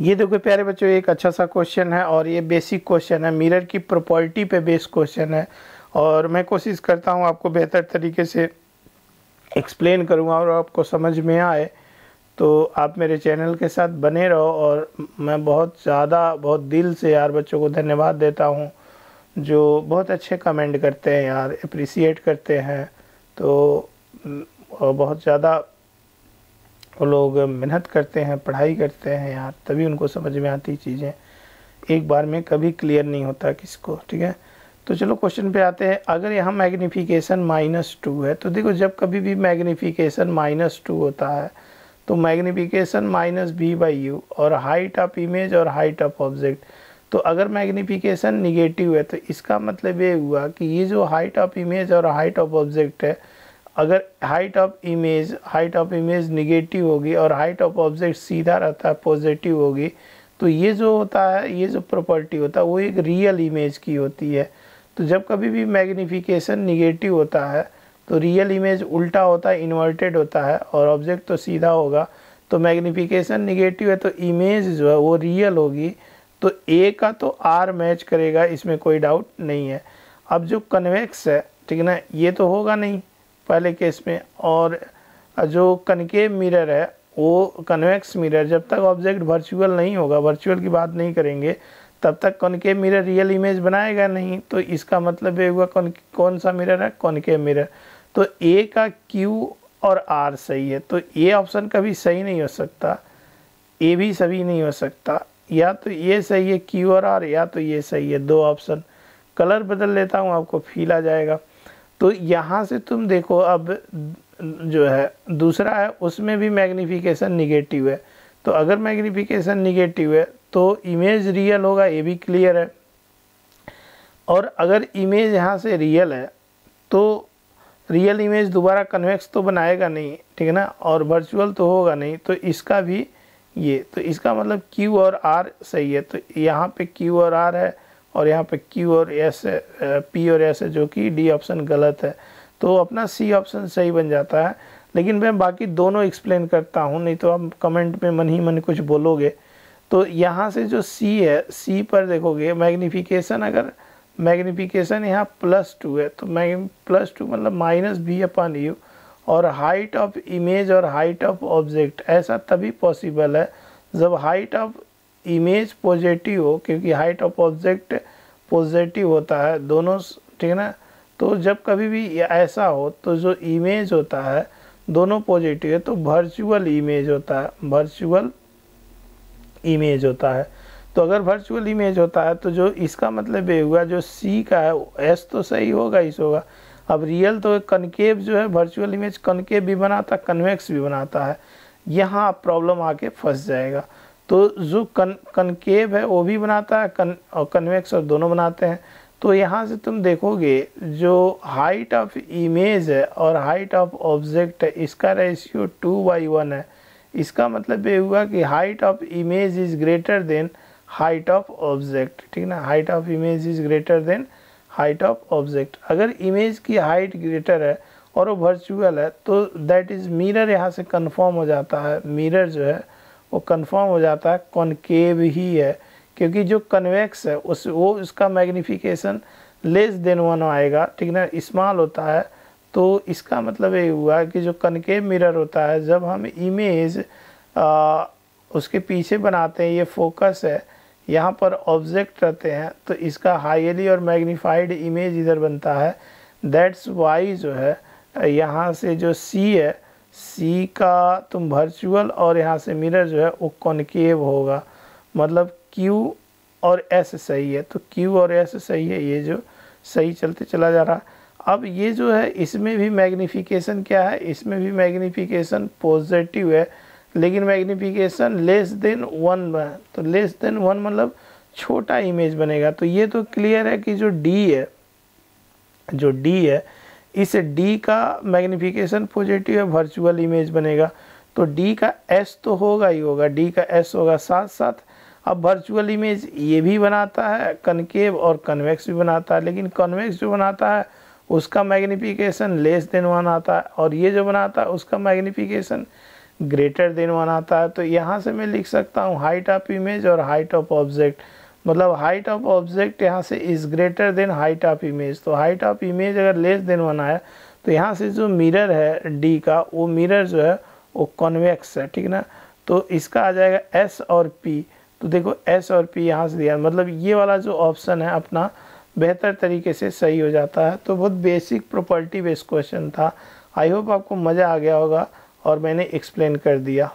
ये देखो प्यारे बच्चों एक अच्छा सा क्वेश्चन है और ये बेसिक क्वेश्चन है मिरर की प्रॉपर्टी पे बेस्ड क्वेश्चन है और मैं कोशिश करता हूँ आपको बेहतर तरीके से एक्सप्लेन करूँगा और आपको समझ में आए तो आप मेरे चैनल के साथ बने रहो और मैं बहुत ज़्यादा बहुत दिल से यार बच्चों को धन्यवाद देता हूँ जो बहुत अच्छे कमेंट करते हैं यार अप्रिसिएट करते हैं तो बहुत ज़्यादा वो लोग मेहनत करते हैं पढ़ाई करते हैं यहाँ तभी उनको समझ में आती चीज़ें एक बार में कभी क्लियर नहीं होता किसको ठीक है तो चलो क्वेश्चन पे आते हैं अगर यहाँ मैग्नीफिकेशन माइनस टू है तो देखो जब कभी भी मैग्नीफिकेशन माइनस टू होता है तो magnification minus v by u और हाइट ऑफ इमेज और हाइट ऑफ ऑब्जेक्ट तो अगर मैग्नीफिकेशन निगेटिव है तो इसका मतलब ये हुआ कि ये जो हाइट ऑफ इमेज और हाइट ऑफ ऑब्जेक्ट है अगर height of image height of image negative होगी और हाइट ऑफ ऑब्जेक्ट सीधा रहता है पॉजिटिव होगी तो ये जो होता है ये जो प्रॉपर्टी होता है वो एक रियल इमेज की होती है तो जब कभी भी मैग्नीफिकेशन निगेटिव होता है तो रियल इमेज उल्टा होता है इन्वर्टेड होता है और ऑब्जेक्ट तो सीधा होगा तो मैग्नीफिकेशन निगेटिव है तो इमेज जो है वो रियल होगी तो ए का तो आर मैच करेगा इसमें कोई डाउट नहीं है अब जो कन्वेक्स है ठीक है ना ये तो होगा नहीं पहले केस में और जो कनकेव मिरर है वो कन्वेक्स मिरर जब तक ऑब्जेक्ट वर्चुअल नहीं होगा वर्चुअल की बात नहीं करेंगे तब तक कॉनकेव मिरर रियल इमेज बनाएगा नहीं तो इसका मतलब ये हुआ कौन कौन सा मिरर है कॉनकेव मिरर तो ए का क्यू और आर सही है तो ए ऑप्शन कभी सही नहीं हो सकता ए भी सभी नहीं हो सकता या तो ये सही है क्यू और आर या तो ये सही है दो ऑप्शन कलर बदल लेता हूँ आपको फील आ जाएगा तो यहाँ से तुम देखो अब जो है दूसरा है उसमें भी मैग्नीफिकेशन निगेटिव है तो अगर मैग्नीफिकेशन निगेटिव है तो इमेज रियल होगा ये भी क्लियर है और अगर इमेज यहाँ से रियल है तो रियल इमेज दोबारा कन्वेक्स तो बनाएगा नहीं ठीक है ना और वर्चुअल तो होगा नहीं तो इसका भी ये तो इसका मतलब क्यू और आर सही है तो यहाँ पे क्यू और आर है और यहाँ पे क्यू और S पी और एस है जो कि डी ऑप्शन गलत है तो अपना सी ऑप्शन सही बन जाता है लेकिन मैं बाकी दोनों एक्सप्लेन करता हूँ नहीं तो आप कमेंट में मन ही मन कुछ बोलोगे तो यहाँ से जो सी है सी पर देखोगे मैग्नीफिकेशन अगर मैग्नीफिकेशन यहाँ प्लस टू है तो मैग प्लस टू मतलब माइनस बी अपन यू और हाइट ऑफ इमेज और हाइट ऑफ ऑब्जेक्ट ऐसा तभी पॉसिबल है जब हाइट ऑफ इमेज पॉजिटिव हो क्योंकि हाइट ऑफ ऑब्जेक्ट पॉजिटिव होता है दोनों ठीक है ना तो जब कभी भी ऐसा हो तो जो इमेज होता है दोनों पॉजिटिव है तो वर्चुअल इमेज होता है वर्चुअल इमेज होता है तो अगर वर्चुअल इमेज होता है तो जो इसका मतलब ये हुआ जो सी का है एस तो सही होगा इस होगा अब रियल तो कनकेव जो है वर्चुअल इमेज कनकेव भी बनाता कन्वेक्स भी बनाता है यहाँ प्रॉब्लम आके फंस जाएगा तो जो कन कनकेव है वो भी बनाता है कन और कन्वेक्स और दोनों बनाते हैं तो यहाँ से तुम देखोगे जो हाइट ऑफ इमेज है और हाइट ऑफ ऑब्जेक्ट है इसका रेशियो टू बाई वन है इसका मतलब ये हुआ कि height of image is greater than height of object ठीक ना height of image is greater than height of object अगर इमेज की हाइट ग्रेटर है और वो वर्चुअल है तो दैट इज़ मिरर यहाँ से कन्फर्म हो जाता है मिरर जो है वो कन्फर्म हो जाता है कॉनकेव ही है क्योंकि जो कन्वेक्स है उस वो उसका मैग्नीफिकेशन लेस देन वन आएगा ठीक ना इस्माल होता है तो इसका मतलब ये हुआ कि जो कनकेव मिरर होता है जब हम इमेज आ, उसके पीछे बनाते हैं ये फोकस है यहाँ पर ऑब्जेक्ट रहते हैं तो इसका हाईली और मैग्नीफाइड इमेज इधर बनता है दैट्स वाई जो है यहाँ से जो सी है सी का तुम वर्चुअल और यहाँ से मिरर जो है वो कॉनकेव होगा मतलब क्यू और एस सही है तो क्यू और एस सही है ये जो सही चलते चला जा रहा अब ये जो है इसमें भी मैग्नीफिकेशन क्या है इसमें भी मैग्नीफिकेशन पॉजिटिव है लेकिन मैग्नीफिकेशन लेस देन वन तो लेस देन वन मतलब छोटा इमेज बनेगा तो ये तो क्लियर है कि जो डी है जो डी है इस डी का मैग्नीफिकेशन पॉजिटिव है वर्चुअल इमेज बनेगा तो डी का एस तो होगा ही होगा डी का एस होगा साथ साथ अब वर्चुअल इमेज ये भी बनाता है कनकेव और कन्वेक्स भी बनाता है लेकिन कन्वेक्स जो बनाता है उसका मैग्निफिकेशन लेस देन वन आता है और ये जो बनाता है उसका मैग्नीफिकेशन ग्रेटर देन वन आता है तो यहाँ से मैं लिख सकता हूँ हाइट ऑफ इमेज और हाइट ऑफ ऑब्जेक्ट मतलब हाइट ऑफ ऑब्जेक्ट यहाँ से is greater than height of image तो हाइट ऑफ इमेज अगर लेस देन वन आया तो यहाँ से जो मिरर है डी का वो मिरर जो है वो कॉन्वेक्स है ठीक ना तो इसका आ जाएगा एस और पी तो देखो एस और पी यहाँ से दिया मतलब ये वाला जो ऑप्शन है अपना बेहतर तरीके से सही हो जाता है तो बहुत बेसिक प्रॉपर्टी बेस्ड क्वेश्चन था आई होप आपको मज़ा आ गया होगा और मैंने एक्सप्लेन कर दिया